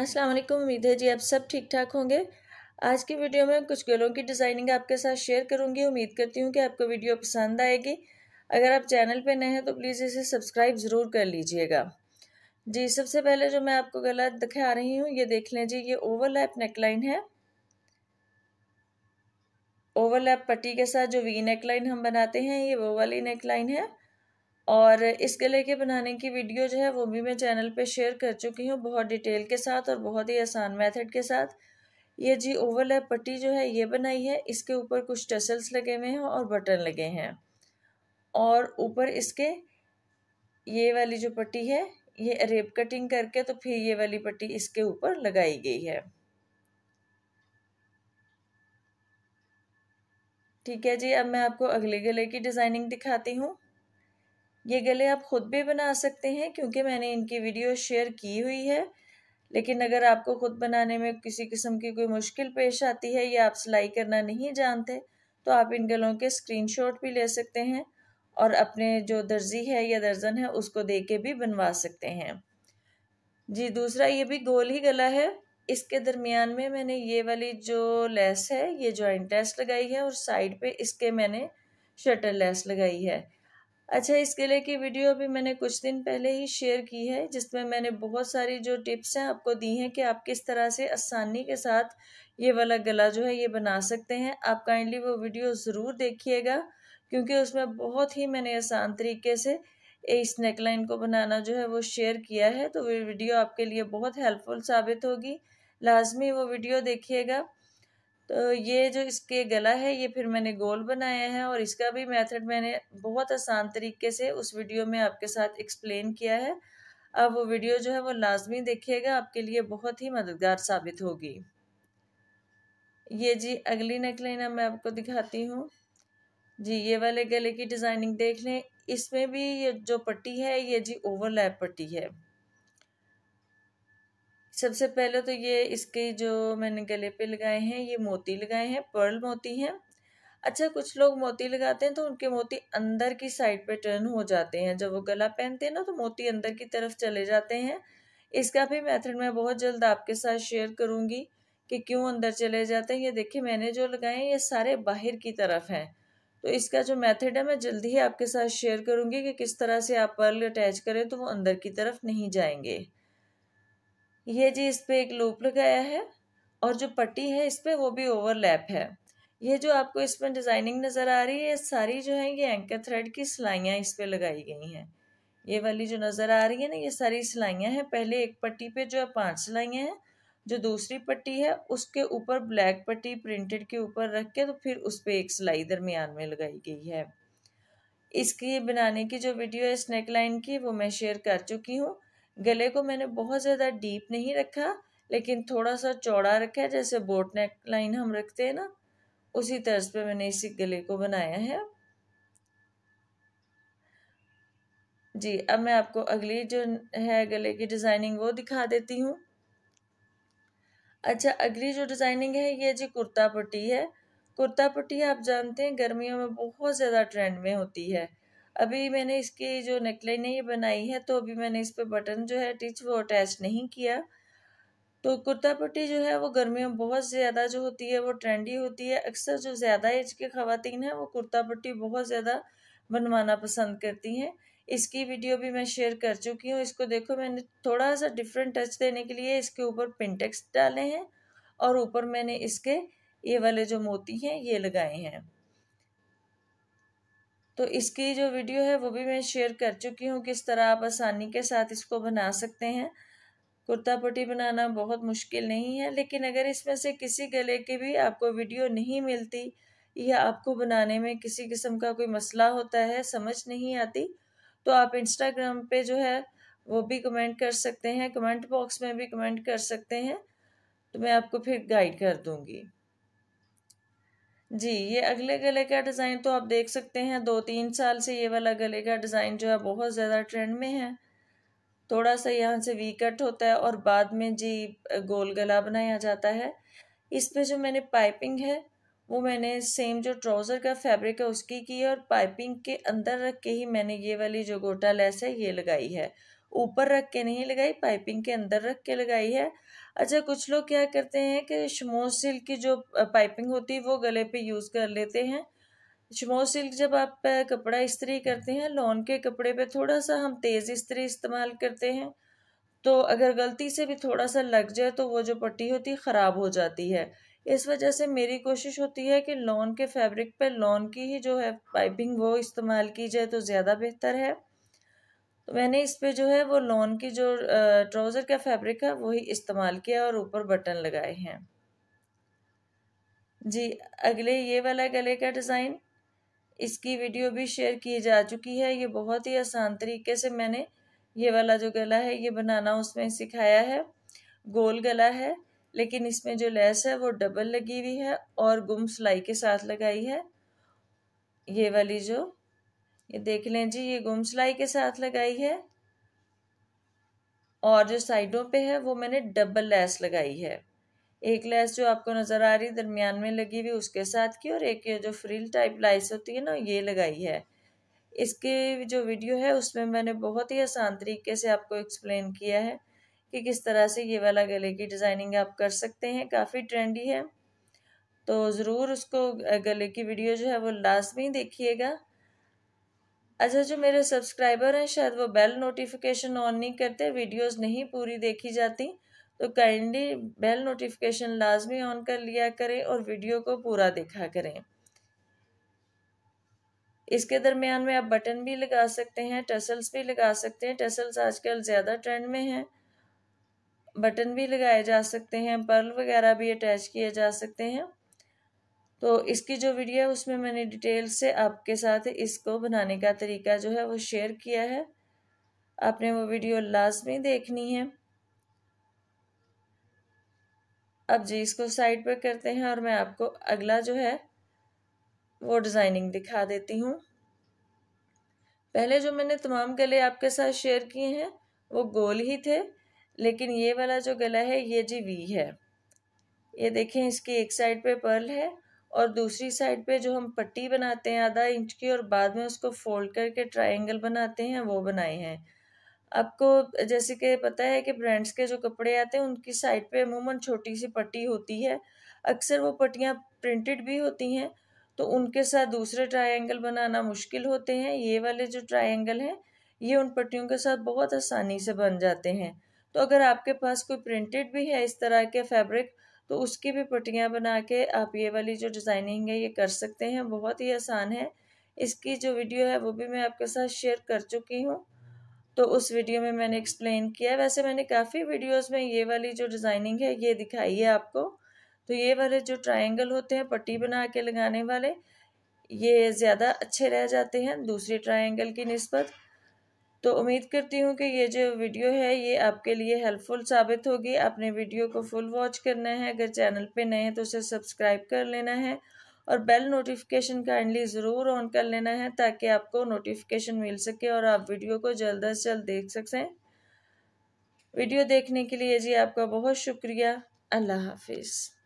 अस्सलाम वालेकुम उम्मीद है जी आप सब ठीक ठाक होंगे आज की वीडियो में कुछ गलों की डिज़ाइनिंग आपके साथ शेयर करूंगी उम्मीद करती हूँ कि आपको वीडियो पसंद आएगी अगर आप चैनल पर नए हैं तो प्लीज़ इसे सब्सक्राइब ज़रूर कर लीजिएगा जी सबसे पहले जो मैं आपको गला दिखा रही हूँ ये देख लें जी ये ओवरलैप नेकलाइन है ओवरलैप पट्टी के साथ जो वी नेकलाइन हम बनाते हैं ये वो वाली नेकलाइन है और इस गले के बनाने की वीडियो जो है वो भी मैं चैनल पे शेयर कर चुकी हूँ बहुत डिटेल के साथ और बहुत ही आसान मेथड के साथ ये जी ओवरलैप पट्टी जो है ये बनाई है इसके ऊपर कुछ टसल्स लगे हुए हैं और बटन लगे हैं और ऊपर इसके ये वाली जो पट्टी है ये रेप कटिंग करके तो फिर ये वाली पट्टी इसके ऊपर लगाई गई है ठीक है जी अब मैं आपको अगले गले की डिज़ाइनिंग दिखाती हूँ ये गले आप ख़ुद भी बना सकते हैं क्योंकि मैंने इनकी वीडियो शेयर की हुई है लेकिन अगर आपको ख़ुद बनाने में किसी किस्म की कोई मुश्किल पेश आती है या आप सिलाई करना नहीं जानते तो आप इन गलों के स्क्रीनशॉट भी ले सकते हैं और अपने जो दर्जी है या दर्जन है उसको दे के भी बनवा सकते हैं जी दूसरा ये भी गोल ही गला है इसके दरमियान में मैंने ये वाली जो लेस है ये जॉइंट लेस लगाई है और साइड पे इसके मैंने शटर लेस लगाई है अच्छा इस किले की वीडियो भी मैंने कुछ दिन पहले ही शेयर की है जिसमें मैंने बहुत सारी जो टिप्स हैं आपको दी हैं कि आप किस तरह से आसानी के साथ ये वाला गला जो है ये बना सकते हैं आप काइंडली वो वीडियो ज़रूर देखिएगा क्योंकि उसमें बहुत ही मैंने आसान तरीके से इस नेकलाइन को बनाना जो है वो शेयर किया है तो वीडियो आपके लिए बहुत हेल्पफुल साबित होगी लाजमी वो वीडियो देखिएगा तो ये जो इसके गला है ये फिर मैंने गोल बनाया है और इसका भी मेथड मैंने बहुत आसान तरीके से उस वीडियो में आपके साथ एक्सप्लेन किया है अब वो वीडियो जो है वो लाजमी देखिएगा आपके लिए बहुत ही मददगार साबित होगी ये जी अगली नेकलाइन मैं आपको दिखाती हूँ जी ये वाले गले की डिज़ाइनिंग देख लें इसमें भी ये जो पट्टी है ये जी ओवरलैप पट्टी है सबसे पहले तो ये इसके जो मैंने गले पे लगाए हैं ये मोती लगाए हैं पर्ल मोती हैं अच्छा कुछ लोग मोती लगाते हैं तो उनके मोती अंदर की साइड पे टर्न हो जाते हैं जब वो गला पहनते हैं ना तो मोती अंदर की तरफ चले जाते हैं इसका भी मेथड मैं बहुत जल्द आपके साथ शेयर करूँगी कि क्यों अंदर चले जाते हैं ये देखिए मैंने जो लगाए हैं ये सारे बाहर की तरफ हैं तो इसका जो मेथड है मैं जल्द ही आपके साथ शेयर करूँगी कि किस तरह से आप पर्ल अटैच करें तो वो अंदर की तरफ नहीं जाएंगे ये जी इस पर एक लूप लगाया है और जो पट्टी है इस पर वो भी ओवरलैप है ये जो आपको इसमें डिज़ाइनिंग नज़र आ रही है सारी जो है ये एंकर थ्रेड की सिलाइयाँ इस पर लगाई गई हैं ये वाली जो नज़र आ रही है ना ये सारी सिलाइयाँ हैं पहले एक पट्टी पे जो है पांच सिलाइयाँ हैं जो दूसरी पट्टी है उसके ऊपर ब्लैक पट्टी प्रिंटेड के ऊपर रख के तो फिर उस पर एक सिलाई दरमियान में लगाई गई है इसकी बनाने की जो वीडियो है स्नैक लाइन की वो मैं शेयर कर चुकी हूँ गले को मैंने बहुत ज़्यादा डीप नहीं रखा लेकिन थोड़ा सा चौड़ा रखा है जैसे बोट नेक लाइन हम रखते हैं ना उसी तर्ज पे मैंने इसी गले को बनाया है जी अब मैं आपको अगली जो है गले की डिज़ाइनिंग वो दिखा देती हूँ अच्छा अगली जो डिज़ाइनिंग है ये जी कुर्ता पट्टी है कुर्ता पट्टी आप जानते हैं गर्मियों में बहुत ज़्यादा ट्रेंड में होती है अभी मैंने इसकी जो नेकलाइन है ये बनाई है तो अभी मैंने इस पर बटन जो है टिच वो अटैच नहीं किया तो कुर्ता पट्टी जो है वो गर्मियों में बहुत ज़्यादा जो होती है वो ट्रेंडी होती है अक्सर जो ज़्यादा एज के ख़वातीन हैं वो कुर्ता पट्टी बहुत ज़्यादा बनवाना पसंद करती हैं इसकी वीडियो भी मैं शेयर कर चुकी हूँ इसको देखो मैंने थोड़ा सा डिफरेंट टच देने के लिए इसके ऊपर पिंटेक्स डाले हैं और ऊपर मैंने इसके ये वाले जो मोती हैं ये लगाए हैं तो इसकी जो वीडियो है वो भी मैं शेयर कर चुकी हूँ किस तरह आप आसानी के साथ इसको बना सकते हैं कुर्ता पट्टी बनाना बहुत मुश्किल नहीं है लेकिन अगर इसमें से किसी गले की भी आपको वीडियो नहीं मिलती या आपको बनाने में किसी किस्म का कोई मसला होता है समझ नहीं आती तो आप इंस्टाग्राम पे जो है वो भी कमेंट कर सकते हैं कमेंट बॉक्स में भी कमेंट कर सकते हैं तो मैं आपको फिर गाइड कर दूँगी जी ये अगले गले का डिज़ाइन तो आप देख सकते हैं दो तीन साल से ये वाला गले का डिज़ाइन जो है बहुत ज़्यादा ट्रेंड में है थोड़ा सा यहाँ से वी कट होता है और बाद में जी गोल गला बनाया जाता है इस पर जो मैंने पाइपिंग है वो मैंने सेम जो ट्राउज़र का फैब्रिक है उसकी की है और पाइपिंग के अंदर रख के ही मैंने ये वाली जो गोटा लेस है ये लगाई है ऊपर रख के नहीं लगाई पाइपिंग के अंदर रख के लगाई है अच्छा कुछ लोग क्या करते हैं कि शमो सिल्क की जो पाइपिंग होती है वो गले पे यूज़ कर लेते हैं शमो सिल्क जब आप कपड़ा इस्त्री करते हैं लॉन के कपड़े पे थोड़ा सा हम तेज़ इस्त्री इस्तेमाल करते हैं तो अगर गलती से भी थोड़ा सा लग जाए तो वो जो पट्टी होती है ख़राब हो जाती है इस वजह से मेरी कोशिश होती है कि लॉन के फैब्रिक पे लॉन की ही जो है पाइपिंग वो इस्तेमाल की जाए तो ज़्यादा बेहतर है तो मैंने इस पर जो है वो लॉन की जो ट्राउज़र का फैब्रिक है वही इस्तेमाल किया और ऊपर बटन लगाए हैं जी अगले ये वाला गले का डिज़ाइन इसकी वीडियो भी शेयर की जा चुकी है ये बहुत ही आसान तरीके से मैंने ये वाला जो गला है ये बनाना उसमें सिखाया है गोल गला है लेकिन इसमें जो लेस है वो डबल लगी हुई है और गुम सिलाई के साथ लगाई है ये वाली जो ये देख लें जी ये गुम सिलाई के साथ लगाई है और जो साइडों पे है वो मैंने डबल लैस लगाई है एक लैस जो आपको नज़र आ रही दरमियान में लगी हुई उसके साथ की और एक जो फ्रिल टाइप लाइस होती है ना ये लगाई है इसकी जो वीडियो है उसमें मैंने बहुत ही आसान तरीके से आपको एक्सप्लेन किया है कि किस तरह से ये वाला गले की डिज़ाइनिंग आप कर सकते हैं काफ़ी ट्रेंडी है तो ज़रूर उसको गले की वीडियो जो है वो लास्ट में ही देखिएगा अच्छा जो मेरे सब्सक्राइबर हैं शायद वो बेल नोटिफिकेशन ऑन नहीं करते वीडियोस नहीं पूरी देखी जाती तो काइंडली बेल नोटिफिकेशन लाजमी ऑन कर लिया करें और वीडियो को पूरा देखा करें इसके दरमियान में आप बटन भी लगा सकते हैं टसल्स भी लगा सकते हैं टसल्स आजकल ज़्यादा ट्रेंड में हैं बटन भी लगाए जा सकते हैं पर्ल वगैरह भी अटैच किए जा सकते हैं तो इसकी जो वीडियो है उसमें मैंने डिटेल से आपके साथ इसको बनाने का तरीका जो है वो शेयर किया है आपने वो वीडियो लाजमी देखनी है अब जी इसको साइड पर करते हैं और मैं आपको अगला जो है वो डिज़ाइनिंग दिखा देती हूँ पहले जो मैंने तमाम गले आपके साथ शेयर किए हैं वो गोल ही थे लेकिन ये वाला जो गला है ये जी वी है ये देखें इसकी एक साइड पे पर्ल है और दूसरी साइड पे जो हम पट्टी बनाते हैं आधा इंच की और बाद में उसको फोल्ड करके ट्राइंगल बनाते हैं वो बनाए हैं आपको जैसे कि पता है कि ब्रांड्स के जो कपड़े आते हैं उनकी साइड पे अमूमन छोटी सी पट्टी होती है अक्सर वो पट्टियाँ प्रिंटेड भी होती हैं तो उनके साथ दूसरे ट्रायंगल बनाना मुश्किल होते हैं ये वाले जो ट्रायंगल हैं ये उन पट्टियों के साथ बहुत आसानी से बन जाते हैं तो अगर आपके पास कोई प्रिंटेड भी है इस तरह के फैब्रिक तो उसकी भी पट्टियाँ बना के आप ये वाली जो डिज़ाइनिंग है ये कर सकते हैं बहुत ही आसान है इसकी जो वीडियो है वो भी मैं आपके साथ शेयर कर चुकी हूँ तो उस वीडियो में मैंने एक्सप्लेन किया वैसे मैंने काफ़ी वीडियोस में ये वाली जो डिज़ाइनिंग है ये दिखाई है आपको तो ये वाले जो ट्रायंगल होते हैं पट्टी बना के लगाने वाले ये ज़्यादा अच्छे रह जाते हैं दूसरे ट्रायंगल की नस्बत तो उम्मीद करती हूँ कि ये जो वीडियो है ये आपके लिए हेल्पफुल साबित होगी आपने वीडियो को फुल वॉच करना है अगर चैनल पे नए हैं तो उसे सब्सक्राइब कर लेना है और बेल नोटिफिकेशन काइंडली ज़रूर ऑन कर लेना है ताकि आपको नोटिफिकेशन मिल सके और आप वीडियो को जल्द अज जल्द देख सकें वीडियो देखने के लिए जी आपका बहुत शुक्रिया अल्लाह हाफिज़